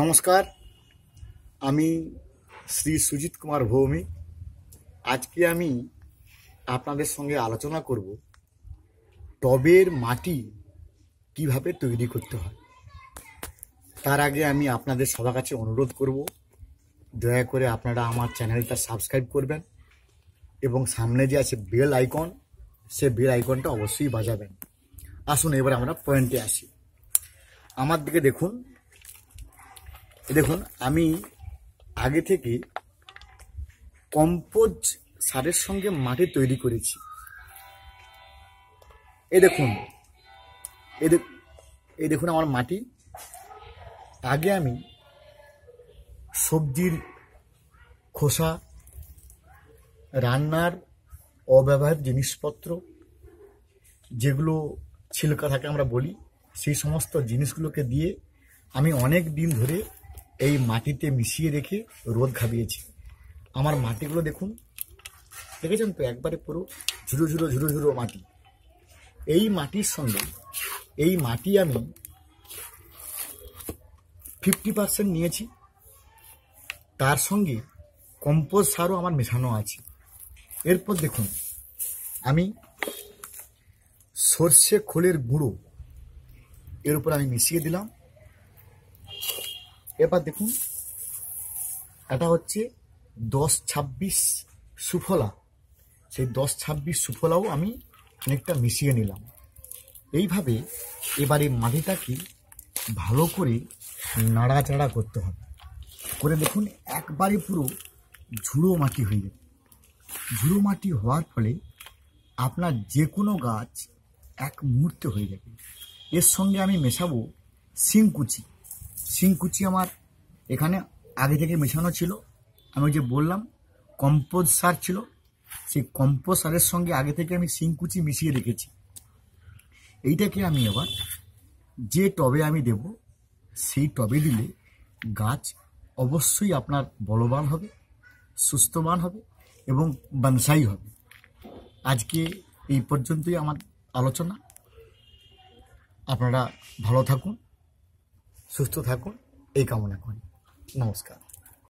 নমস্কার আমি শ্রী সুজিত কুমার ভৌমিক আজকে আমি আপনাদের সঙ্গে আলোচনা করব টবের মাটি কিভাবে তৈরি করতে হয় তার আগে আমি আপনাদের সবার কাছে অনুরোধ করব দয়া করে আপনারা আমার চ্যানেলটা সাবস্ক্রাইব করবেন এবং সামনে যে আছে বেল আইকন সে বেল আইকনটা অবশ্যই বাজাবেন আসুন এবার আমরা পয়েন্টে আসি আমার দিকে দেখুন দেখুন আমি আগে থেকে কম্পোজ সারের সঙ্গে মাটি তৈরি করেছি এ দেখুন এই দেখুন আমার মাটি আগে আমি সবজির খোসা রান্নার অব্যবহার জিনিসপত্র যেগুলো ছিলকা থাকে আমরা বলি সেই সমস্ত জিনিসগুলোকে দিয়ে আমি অনেক দিন ধরে এই মাটিতে মিশিয়ে রেখে রোদ খাবিয়েছি আমার মাটিগুলো দেখুন দেখেছেন তো একবারে পুরো ঝুরো ঝুরো ঝুরো ঝুরো মাটি এই মাটির সঙ্গে এই মাটি আমি ফিফটি পারসেন্ট নিয়েছি তার সঙ্গে কম্পোজ সারও আমার মেশানো আছে এরপর দেখুন আমি সর্ষে খোলের গুঁড়ো এর উপর আমি মিশিয়ে দিলাম এবার দেখুন এটা হচ্ছে দশ ছাব্বিশ সুফলা সেই দশ ছাব্বিশ সুফলাও আমি অনেকটা মিশিয়ে নিলাম এইভাবে এবারে মাটিটাকে ভালো করে নাড়াচাড়া করতে হবে করে দেখুন একবারে পুরো ঝুড়ো মাটি হয়ে যাবে ঝুড়ো মাটি হওয়ার ফলে আপনার যে কোনো গাছ এক মুহূর্তে হয়ে যাবে এর সঙ্গে আমি মেশাবো শিমকুচি শিংকুচি আমার এখানে আগে থেকে মেশানো ছিল আমি যে বললাম কম্পোজ সার ছিল সেই কম্পোজ সারের সঙ্গে আগে থেকে আমি শিংকুচি মিশিয়ে রেখেছি এইটাকে আমি এবার যে টবে আমি দেব সেই টবে দিলে গাছ অবশ্যই আপনার বলবান হবে সুস্থবান হবে এবং বানসাই হবে আজকে এই পর্যন্তই আমার আলোচনা আপনারা ভালো থাকুন সুস্থ থাকুন এই কামনা করি নমস্কার